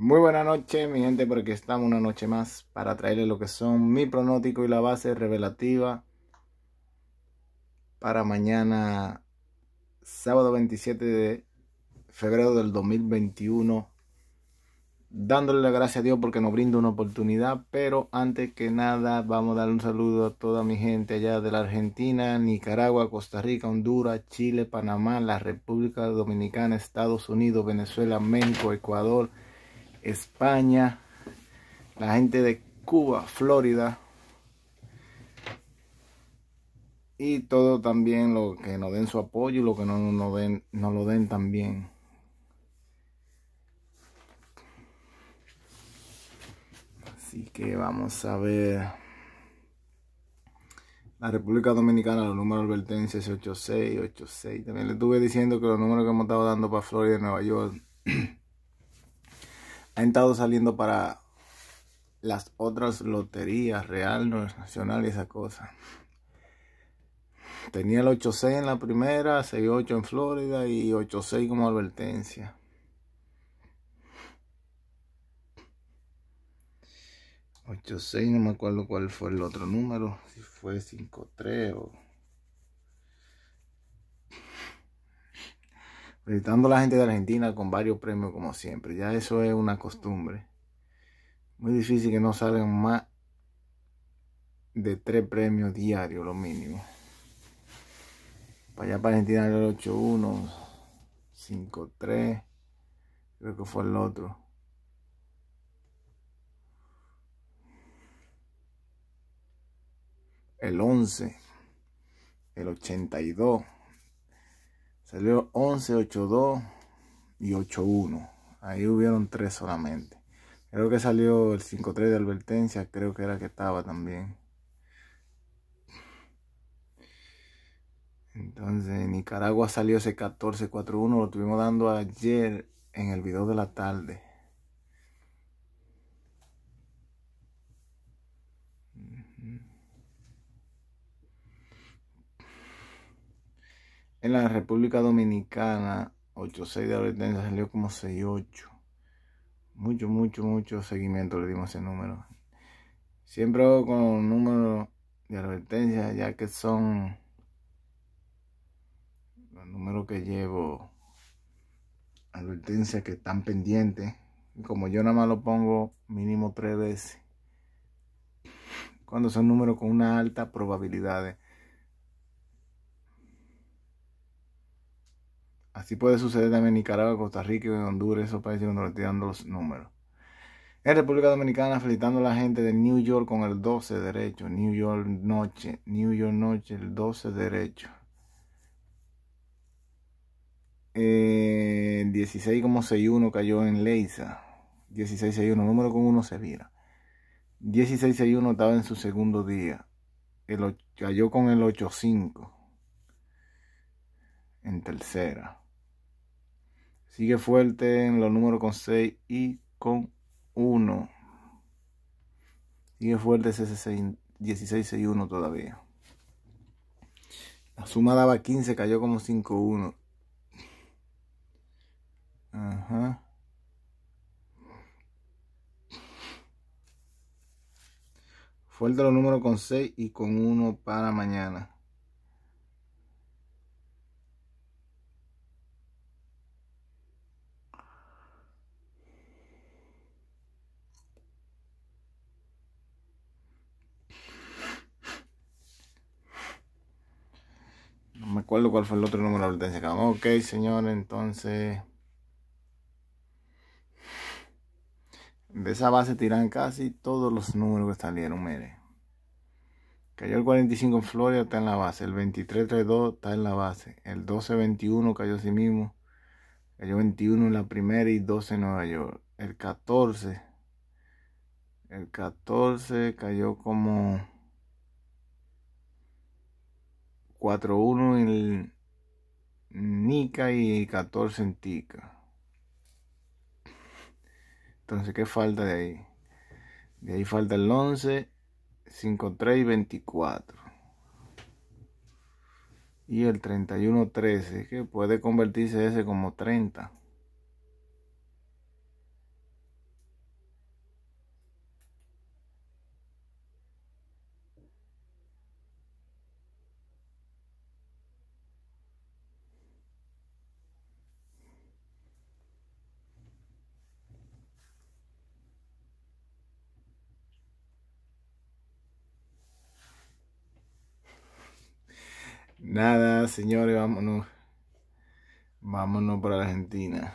Muy buena noche, mi gente, porque estamos una noche más para traerles lo que son mi pronóstico y la base revelativa para mañana, sábado 27 de febrero del 2021. Dándole la gracia a Dios porque nos brinda una oportunidad, pero antes que nada vamos a dar un saludo a toda mi gente allá de la Argentina, Nicaragua, Costa Rica, Honduras, Chile, Panamá, la República Dominicana, Estados Unidos, Venezuela, México, Ecuador, España, la gente de Cuba, Florida. Y todo también lo que nos den su apoyo y lo que no nos den, no lo den también. Así que vamos a ver. La República Dominicana, los números de 8686. es 8686. También le estuve diciendo que los números que hemos estado dando para Florida y Nueva York Ha estado saliendo para las otras loterías, Real, Nacional y esa cosa. Tenía el 8-6 en la primera, 6-8 en Florida y 8-6 como advertencia. 8-6, no me acuerdo cuál fue el otro número, si fue 5-3 o... visitando a la gente de Argentina con varios premios como siempre. Ya eso es una costumbre. Muy difícil que no salgan más de tres premios diarios, lo mínimo. Para allá para Argentina era el 8-1, 5-3, creo que fue el otro. El 11, el 82. Salió 11, 8, 2 y 8, 1. Ahí hubieron 3 solamente. Creo que salió el 5-3 de advertencia. Creo que era que estaba también. Entonces, Nicaragua salió ese 14-4-1. Lo tuvimos dando ayer en el video de la tarde. En la República Dominicana, 86 de advertencia salió como 68. Mucho, mucho, mucho seguimiento le dimos ese número. Siempre hago con un números de advertencia, ya que son los números que llevo, advertencias que están pendientes. como yo nada más lo pongo mínimo tres veces. Cuando son números con una alta probabilidad de Así puede suceder también en Nicaragua, Costa Rica y Honduras, esos países donde le estoy los números. En República Dominicana, felicitando a la gente de New York con el 12 derecho. New York noche, New York noche, el 12 derecho. 16,61 eh, cayó en Leisa. 1661, número con uno se vira. 1661 estaba en su segundo día. El, cayó con el 85 en tercera. Sigue fuerte en los números con 6 y con 1. Sigue fuerte ese 16 y 1 todavía. La suma daba 15, cayó como 5-1. Ajá. Fuerte los números con 6 y con 1 para mañana. acuerdo cuál fue el otro número de advertencia que Ok, señor? entonces. De esa base tiran casi todos los números que salieron, mire. Cayó el 45 en Florida, está en la base. El 2332 está en la base. El 1221 cayó a sí mismo. Cayó 21 en la primera y 12 en Nueva York. El 14. El 14 cayó como 4-1 en Nica y 14 en Tica. Entonces, ¿qué falta de ahí? De ahí falta el 11, 5, 3 y 24. Y el 31, 13, que puede convertirse ese como 30. Nada, señores, vámonos. Vámonos para Argentina.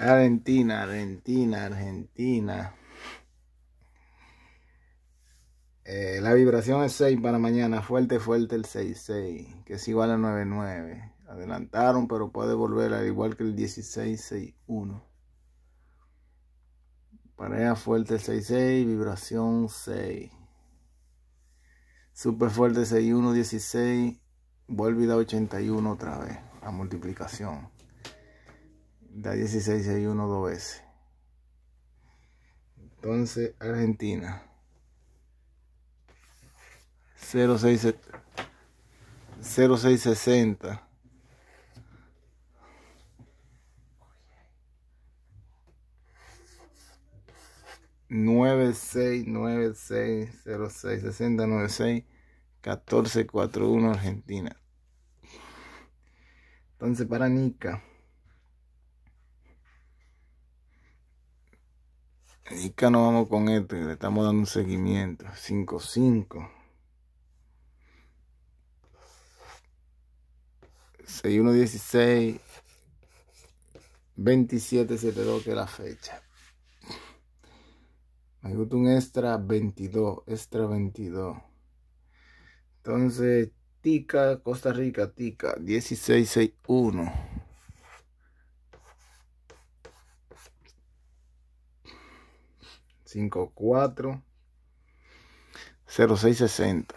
Argentina, Argentina, Argentina. Eh, la vibración es 6 para mañana. Fuerte, fuerte el 6-6, que es igual a 9-9. Adelantaron, pero puede volver al igual que el 16-6-1. Pareja fuerte 6-6, vibración 6. Super fuerte 6-1-16, vuelve y da 81 otra vez, A multiplicación. Da 16-6-1 dos veces. Entonces, Argentina. 0660 96960660961441 1441 Argentina. Entonces para Nica. Nica no vamos con esto, le estamos dando un seguimiento. 55. 6116 dos que la fecha. Me un extra 22, extra 22. Entonces, Tica, Costa Rica, Tica, 1661. Cinco cuatro cero seis sesenta.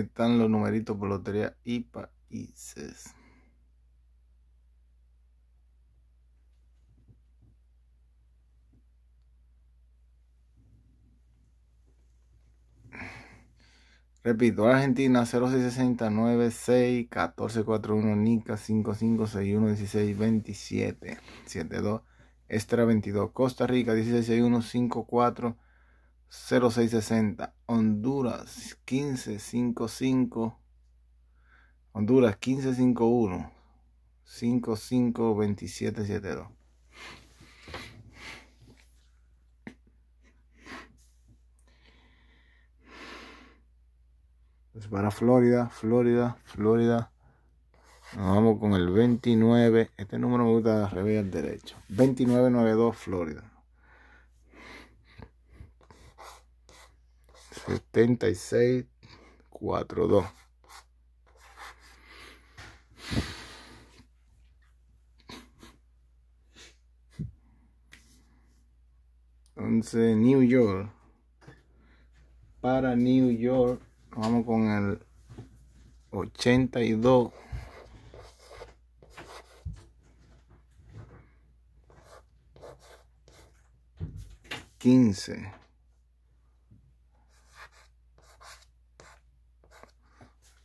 están los numeritos por lotería y países. Repito, Argentina 0669 6 1441 Nica 5561 1627 72 Extra 22 Costa Rica 1661 54 0660. Honduras 1555. Honduras 1551. 552772. para Florida, Florida, Florida. Nos vamos con el 29. Este número me gusta al revés derecho. 2992 Florida. 76, 4, Entonces, New York. Para New York, vamos con el 82, 15.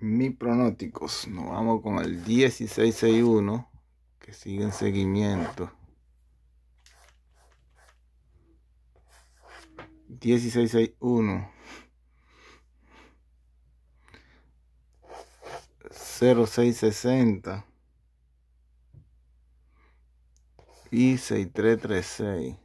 mis pronósticos. Nos vamos con el 1661 que sigue en seguimiento. 1661 0660 y 6336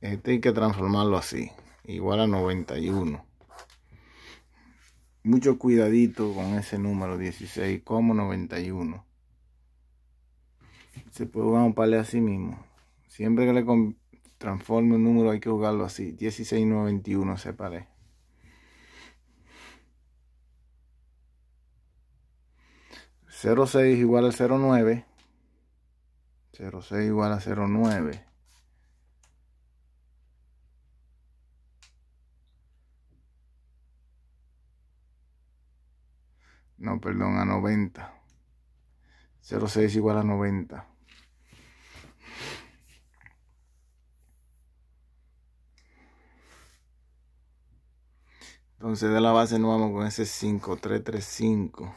este eh, hay que transformarlo así igual a 91 mucho cuidadito con ese número 16 como 91 se puede jugar un palé así mismo siempre que le transforme un número hay que jugarlo así 16 91 se pare igual a 09 06 igual a 09 no, perdón, a 90. 0,6 igual a 90. Entonces de la base nos vamos con ese 5335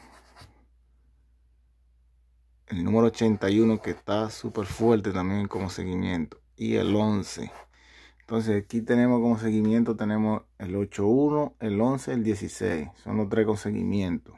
El número 81 que está súper fuerte también como seguimiento. Y el 11. Entonces aquí tenemos como seguimiento tenemos el 81 el 11, el 16. Son los tres con seguimiento.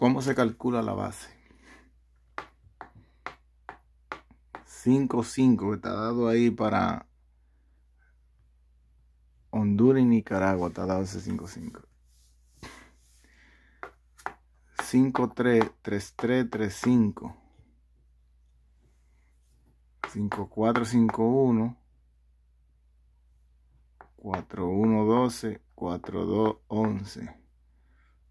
¿Cómo se calcula la base? 5, 5 que está dado ahí para Honduras y Nicaragua. Está dado ese 5, 5. 5, 3, 3, 3, 3, 5. 5, 4, 5, 1. 4, 1, 12. 4, 2, 11.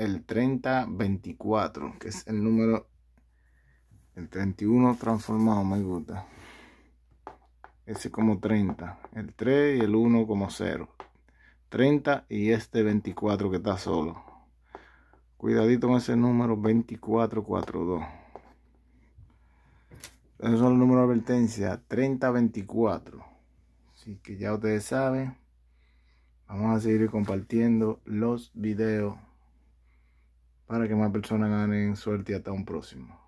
el 3024, que es el número, el 31 transformado, me gusta. Ese como 30, el 3 y el 1 como 0. 30 y este 24 que está solo. Cuidadito con ese número 2442. Eso es el número de advertencia 3024. Así que ya ustedes saben. Vamos a seguir compartiendo los videos para que más personas ganen suerte y hasta un próximo.